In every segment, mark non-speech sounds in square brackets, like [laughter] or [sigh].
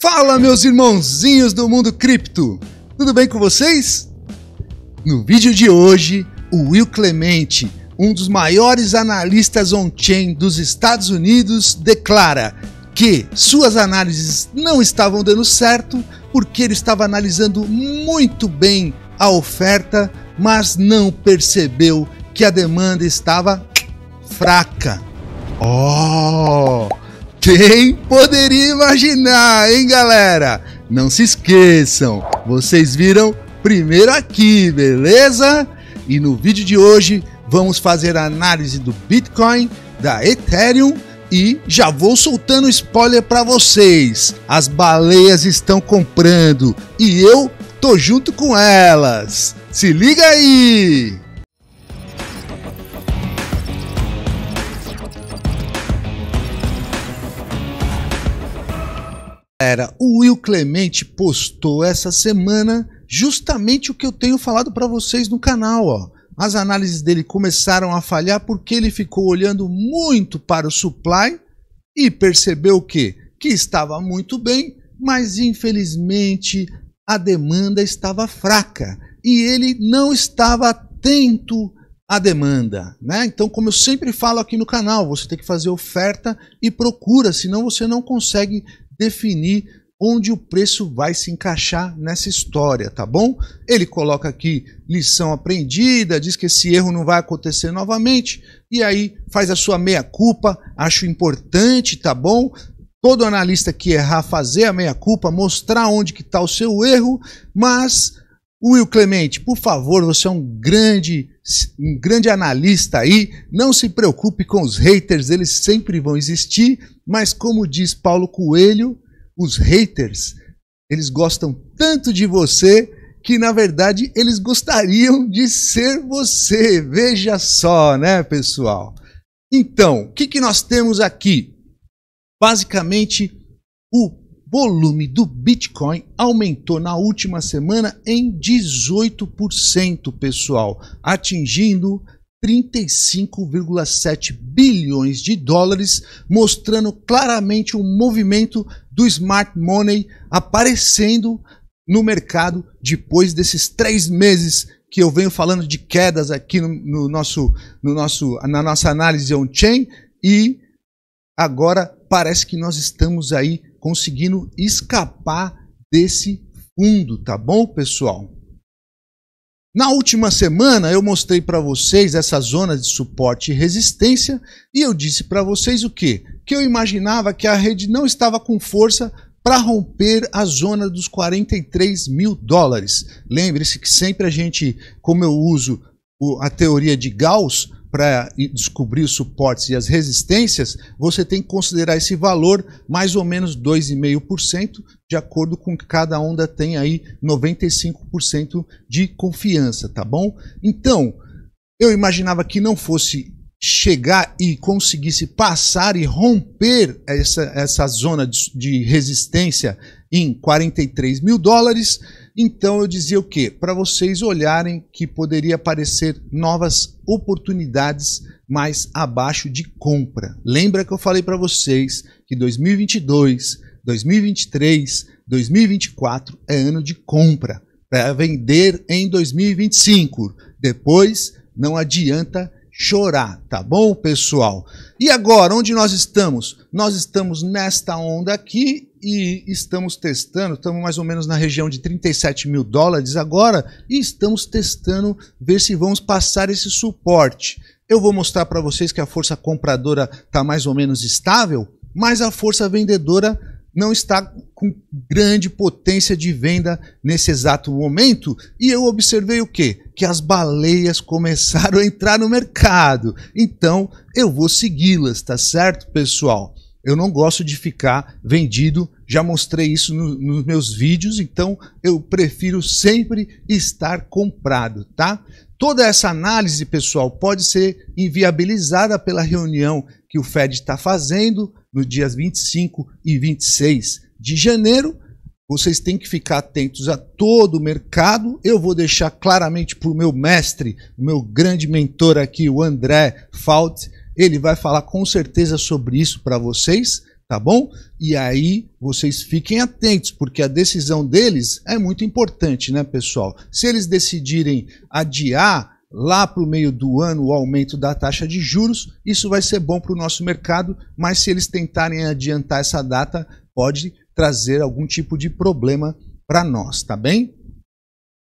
Fala, meus irmãozinhos do mundo cripto! Tudo bem com vocês? No vídeo de hoje, o Will Clemente, um dos maiores analistas on-chain dos Estados Unidos, declara que suas análises não estavam dando certo porque ele estava analisando muito bem a oferta, mas não percebeu que a demanda estava fraca. Oh! Quem poderia imaginar, hein, galera? Não se esqueçam, vocês viram primeiro aqui, beleza? E no vídeo de hoje vamos fazer a análise do Bitcoin, da Ethereum e já vou soltando spoiler para vocês. As baleias estão comprando e eu tô junto com elas. Se liga aí! galera, o Will Clemente postou essa semana justamente o que eu tenho falado para vocês no canal, ó. As análises dele começaram a falhar porque ele ficou olhando muito para o supply e percebeu o quê? Que estava muito bem, mas infelizmente a demanda estava fraca e ele não estava atento à demanda, né? Então, como eu sempre falo aqui no canal, você tem que fazer oferta e procura, senão você não consegue definir onde o preço vai se encaixar nessa história, tá bom? Ele coloca aqui lição aprendida, diz que esse erro não vai acontecer novamente, e aí faz a sua meia-culpa, acho importante, tá bom? Todo analista que errar fazer a meia-culpa, mostrar onde que está o seu erro, mas Will Clemente, por favor, você é um grande, um grande analista aí. Não se preocupe com os haters, eles sempre vão existir. Mas como diz Paulo Coelho, os haters, eles gostam tanto de você que na verdade eles gostariam de ser você. Veja só, né, pessoal? Então, o que, que nós temos aqui? Basicamente, o volume do Bitcoin aumentou na última semana em 18%, pessoal, atingindo 35,7 bilhões de dólares, mostrando claramente o movimento do smart money aparecendo no mercado depois desses três meses que eu venho falando de quedas aqui no, no nosso, no nosso, na nossa análise on-chain e agora parece que nós estamos aí conseguindo escapar desse fundo, tá bom, pessoal? Na última semana eu mostrei para vocês essa zona de suporte e resistência e eu disse para vocês o quê? Que eu imaginava que a rede não estava com força para romper a zona dos 43 mil dólares. Lembre-se que sempre a gente, como eu uso a teoria de Gauss, para descobrir os suportes e as resistências, você tem que considerar esse valor mais ou menos 2,5%, de acordo com que cada onda tem aí 95% de confiança, tá bom? Então, eu imaginava que não fosse chegar e conseguisse passar e romper essa, essa zona de, de resistência em 43 mil dólares, então eu dizia o quê? Para vocês olharem que poderia aparecer novas oportunidades mais abaixo de compra. Lembra que eu falei para vocês que 2022, 2023, 2024 é ano de compra para vender em 2025. Depois não adianta chorar, tá bom, pessoal? E agora, onde nós estamos? Nós estamos nesta onda aqui e estamos testando, estamos mais ou menos na região de 37 mil dólares agora, e estamos testando ver se vamos passar esse suporte. Eu vou mostrar para vocês que a força compradora está mais ou menos estável, mas a força vendedora não está com grande potência de venda nesse exato momento. E eu observei o quê? Que as baleias começaram a entrar no mercado. Então eu vou segui-las, tá certo, pessoal? Eu não gosto de ficar vendido, já mostrei isso no, nos meus vídeos, então eu prefiro sempre estar comprado, tá? Toda essa análise, pessoal, pode ser inviabilizada pela reunião que o Fed está fazendo nos dias 25 e 26 de janeiro. Vocês têm que ficar atentos a todo o mercado. Eu vou deixar claramente para o meu mestre, o meu grande mentor aqui, o André Fault, ele vai falar com certeza sobre isso para vocês, tá bom? E aí vocês fiquem atentos, porque a decisão deles é muito importante, né, pessoal? Se eles decidirem adiar lá para o meio do ano o aumento da taxa de juros, isso vai ser bom para o nosso mercado, mas se eles tentarem adiantar essa data, pode trazer algum tipo de problema para nós, tá bem?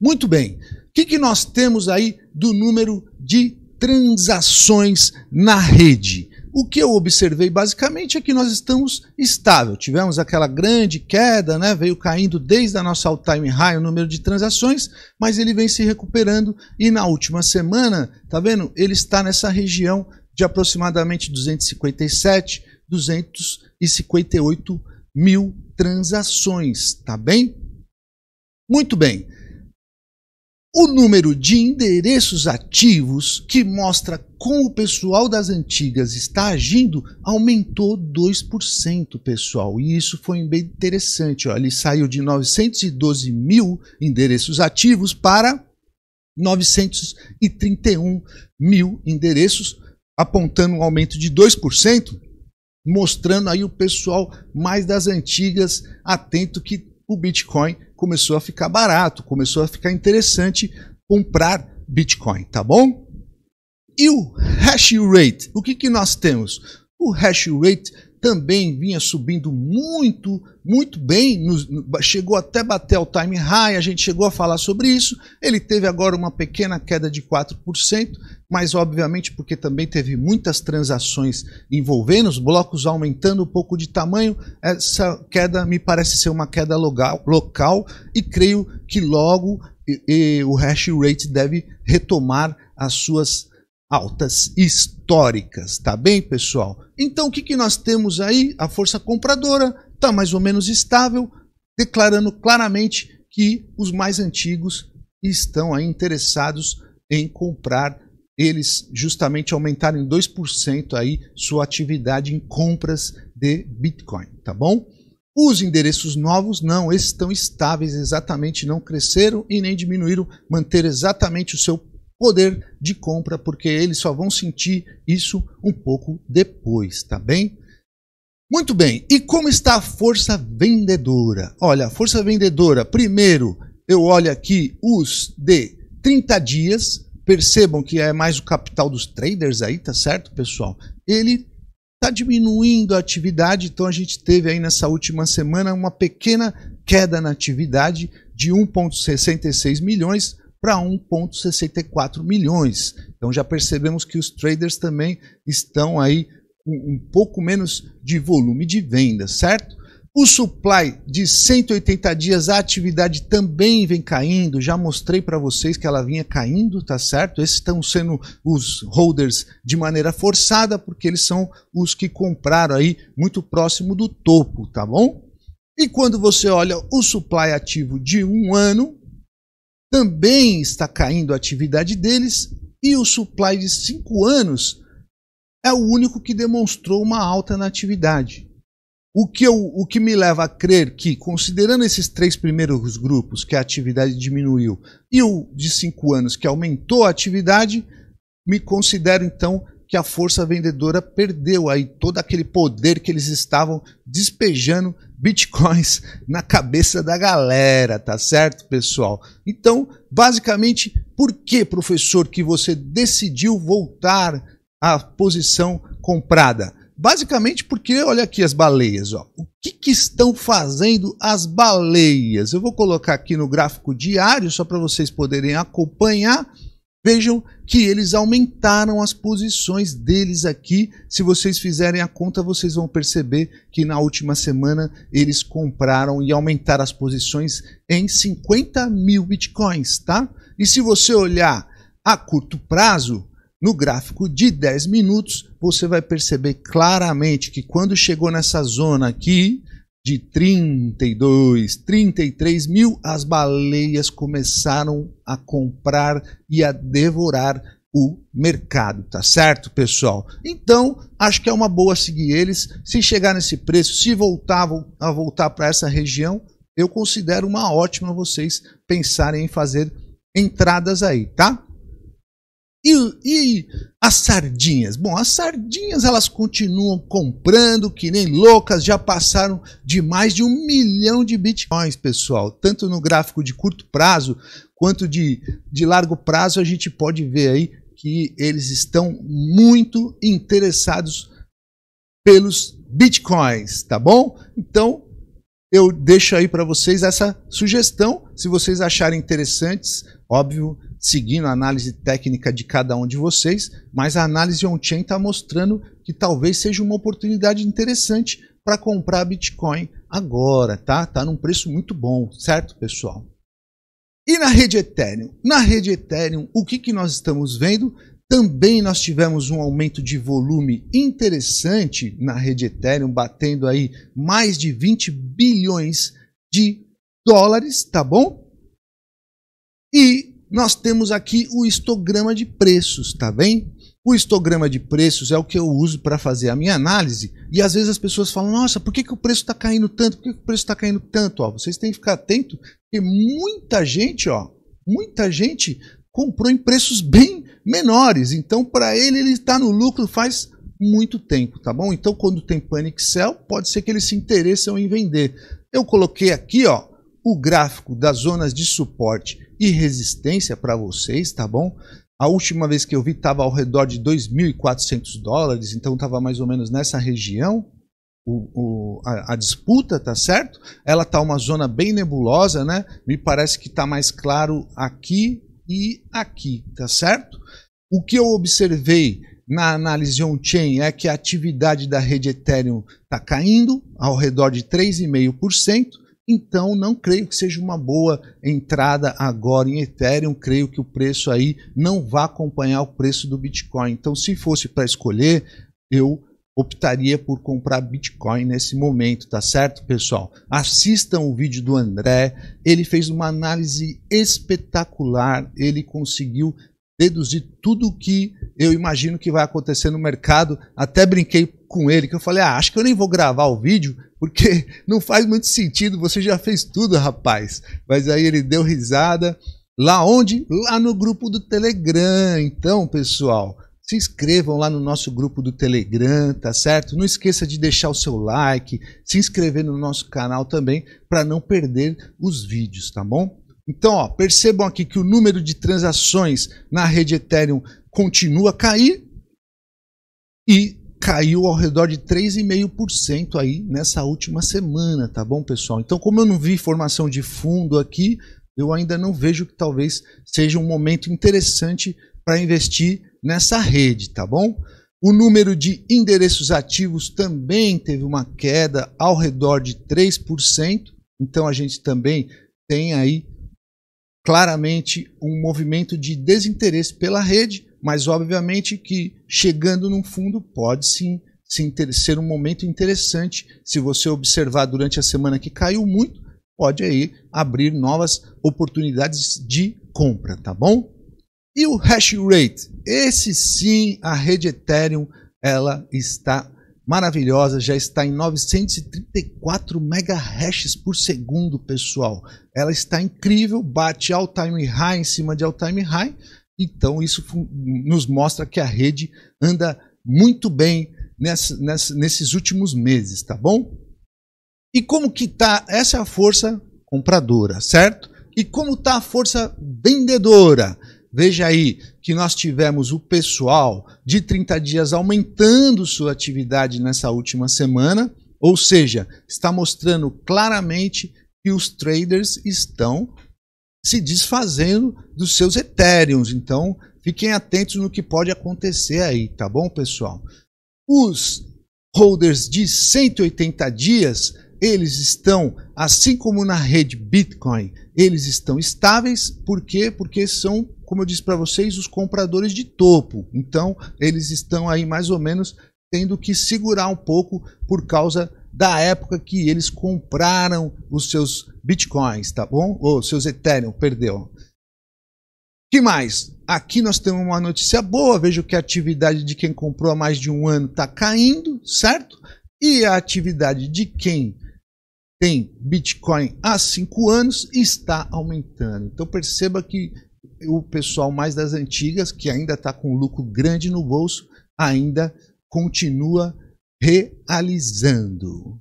Muito bem. O que, que nós temos aí do número de transações na rede. O que eu observei basicamente é que nós estamos estável. Tivemos aquela grande queda, né? veio caindo desde a nossa all-time high o número de transações, mas ele vem se recuperando e na última semana, tá vendo? Ele está nessa região de aproximadamente 257, 258 mil transações, tá bem? Muito bem o número de endereços ativos, que mostra como o pessoal das antigas está agindo, aumentou 2%, pessoal. E isso foi bem interessante. Ó. Ele saiu de 912 mil endereços ativos para 931 mil endereços, apontando um aumento de 2%, mostrando aí o pessoal mais das antigas atento que o Bitcoin começou a ficar barato, começou a ficar interessante comprar Bitcoin, tá bom? E o hash rate? O que, que nós temos? O hash rate também vinha subindo muito, muito bem, nos, chegou até bater o time high, a gente chegou a falar sobre isso. Ele teve agora uma pequena queda de 4%, mas obviamente porque também teve muitas transações envolvendo, os blocos aumentando um pouco de tamanho, essa queda me parece ser uma queda local, local e creio que logo e, e, o hash rate deve retomar as suas altas históricas, tá bem, pessoal? Então o que, que nós temos aí? A força compradora está mais ou menos estável, declarando claramente que os mais antigos estão aí interessados em comprar eles justamente aumentaram em 2% aí sua atividade em compras de Bitcoin, tá bom? Os endereços novos não, esses estão estáveis exatamente, não cresceram e nem diminuíram, manter exatamente o seu poder de compra, porque eles só vão sentir isso um pouco depois, tá bem? Muito bem, e como está a força vendedora? Olha, a força vendedora, primeiro eu olho aqui os de 30 dias, percebam que é mais o capital dos traders aí, tá certo, pessoal? Ele está diminuindo a atividade, então a gente teve aí nessa última semana uma pequena queda na atividade de 1,66 milhões para 1,64 milhões. Então já percebemos que os traders também estão aí com um pouco menos de volume de venda, certo? O supply de 180 dias, a atividade também vem caindo. Já mostrei para vocês que ela vinha caindo, tá certo? Esses estão sendo os holders de maneira forçada, porque eles são os que compraram aí muito próximo do topo, tá bom? E quando você olha o supply ativo de um ano, também está caindo a atividade deles e o supply de 5 anos é o único que demonstrou uma alta na atividade. O que, eu, o que me leva a crer que, considerando esses três primeiros grupos que a atividade diminuiu e o de 5 anos que aumentou a atividade, me considero então que a força vendedora perdeu aí todo aquele poder que eles estavam despejando bitcoins na cabeça da galera, tá certo, pessoal? Então, basicamente, por que, professor, que você decidiu voltar à posição comprada? Basicamente porque, olha aqui as baleias, ó. o que, que estão fazendo as baleias? Eu vou colocar aqui no gráfico diário, só para vocês poderem acompanhar. Vejam que eles aumentaram as posições deles aqui. Se vocês fizerem a conta, vocês vão perceber que na última semana eles compraram e aumentaram as posições em 50 mil bitcoins, tá? E se você olhar a curto prazo, no gráfico de 10 minutos, você vai perceber claramente que quando chegou nessa zona aqui, de 32, 33 mil, as baleias começaram a comprar e a devorar o mercado, tá certo, pessoal? Então, acho que é uma boa seguir eles. Se chegar nesse preço, se voltar a voltar para essa região, eu considero uma ótima vocês pensarem em fazer entradas aí, tá? E, e, as sardinhas? Bom, as sardinhas elas continuam comprando que nem loucas, já passaram de mais de um milhão de bitcoins, pessoal. Tanto no gráfico de curto prazo quanto de, de largo prazo, a gente pode ver aí que eles estão muito interessados pelos bitcoins, tá bom? Então eu deixo aí para vocês essa sugestão. Se vocês acharem interessantes, óbvio, seguindo a análise técnica de cada um de vocês, mas a análise on-chain está mostrando que talvez seja uma oportunidade interessante para comprar Bitcoin agora, tá? Tá num preço muito bom, certo, pessoal? E na rede Ethereum? Na rede Ethereum, o que, que nós estamos vendo? Também nós tivemos um aumento de volume interessante na rede Ethereum, batendo aí mais de 20 bilhões de dólares, tá bom? E nós temos aqui o histograma de preços, tá bem? O histograma de preços é o que eu uso para fazer a minha análise. E às vezes as pessoas falam: nossa, por que, que o preço está caindo tanto? Por que, que o preço está caindo tanto? Ó, vocês têm que ficar atento, porque muita gente, ó, muita gente comprou em preços bem menores. Então, para ele, ele está no lucro faz muito tempo, tá bom? Então, quando tem panic sell, pode ser que eles se interessem em vender. Eu coloquei aqui, ó, o gráfico das zonas de suporte e resistência para vocês, tá bom? A última vez que eu vi estava ao redor de 2.400 dólares, então estava mais ou menos nessa região. O, o, a, a, disputa, tá certo? Ela tá uma zona bem nebulosa, né? Me parece que tá mais claro aqui e aqui, tá certo? O que eu observei na análise on-chain é que a atividade da rede Ethereum está caindo ao redor de 3,5%, então, não creio que seja uma boa entrada agora em Ethereum. Creio que o preço aí não vai acompanhar o preço do Bitcoin. Então, se fosse para escolher, eu optaria por comprar Bitcoin nesse momento, tá certo, pessoal? Assistam o vídeo do André. Ele fez uma análise espetacular. Ele conseguiu deduzir tudo o que eu imagino que vai acontecer no mercado. Até brinquei com ele que eu falei: ah, acho que eu nem vou gravar o vídeo, porque [laughs] não faz muito sentido, você já fez tudo, rapaz. Mas aí ele deu risada. Lá onde? Lá no grupo do Telegram. Então, pessoal, se inscrevam lá no nosso grupo do Telegram, tá certo? Não esqueça de deixar o seu like, se inscrever no nosso canal também para não perder os vídeos, tá bom? Então, ó, percebam aqui que o número de transações na rede Ethereum continua a cair e caiu ao redor de 3,5% aí nessa última semana, tá bom, pessoal? Então, como eu não vi formação de fundo aqui, eu ainda não vejo que talvez seja um momento interessante para investir nessa rede, tá bom? O número de endereços ativos também teve uma queda ao redor de 3%, então a gente também tem aí claramente um movimento de desinteresse pela rede, mas, obviamente, que chegando num fundo pode sim ser um momento interessante. Se você observar durante a semana que caiu muito, pode aí abrir novas oportunidades de compra, tá bom? E o hash rate? Esse sim, a rede Ethereum, ela está maravilhosa, já está em 934 mega hashes por segundo, pessoal. Ela está incrível, bate all time high em cima de all time high então, isso nos mostra que a rede anda muito bem nessa, nessa, nesses últimos meses, tá bom? E como que tá essa é a força compradora, certo? E como tá a força vendedora? Veja aí que nós tivemos o pessoal de 30 dias aumentando sua atividade nessa última semana, ou seja, está mostrando claramente que os traders estão se desfazendo dos seus etéreos. Então, fiquem atentos no que pode acontecer aí, tá bom, pessoal? Os holders de 180 dias, eles estão, assim como na rede Bitcoin, eles estão estáveis, por quê? Porque são, como eu disse para vocês, os compradores de topo. Então, eles estão aí mais ou menos tendo que segurar um pouco por causa da época que eles compraram os seus bitcoins, tá bom? Ou seus Ethereum, perdeu. que mais? Aqui nós temos uma notícia boa. Vejo que a atividade de quem comprou há mais de um ano está caindo, certo? E a atividade de quem tem Bitcoin há cinco anos está aumentando. Então perceba que o pessoal mais das antigas, que ainda está com lucro grande no bolso, ainda continua realizando.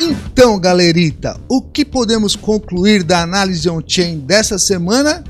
Então, galerita, o que podemos concluir da análise on-chain dessa semana?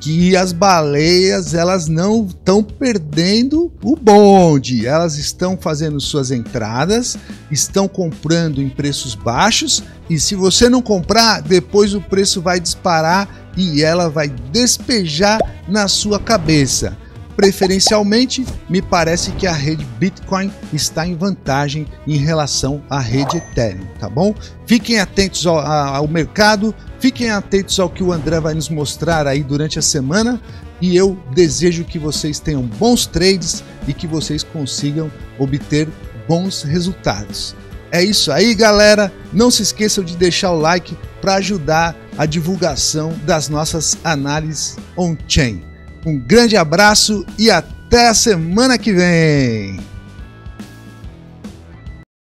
Que as baleias elas não estão perdendo o bonde, elas estão fazendo suas entradas, estão comprando em preços baixos e se você não comprar, depois o preço vai disparar e ela vai despejar na sua cabeça. Preferencialmente, me parece que a rede Bitcoin está em vantagem em relação à rede Ethereum, tá bom? Fiquem atentos ao, ao mercado, fiquem atentos ao que o André vai nos mostrar aí durante a semana e eu desejo que vocês tenham bons trades e que vocês consigam obter bons resultados. É isso aí, galera. Não se esqueçam de deixar o like para ajudar a divulgação das nossas análises on-chain. Um grande abraço e até a semana que vem!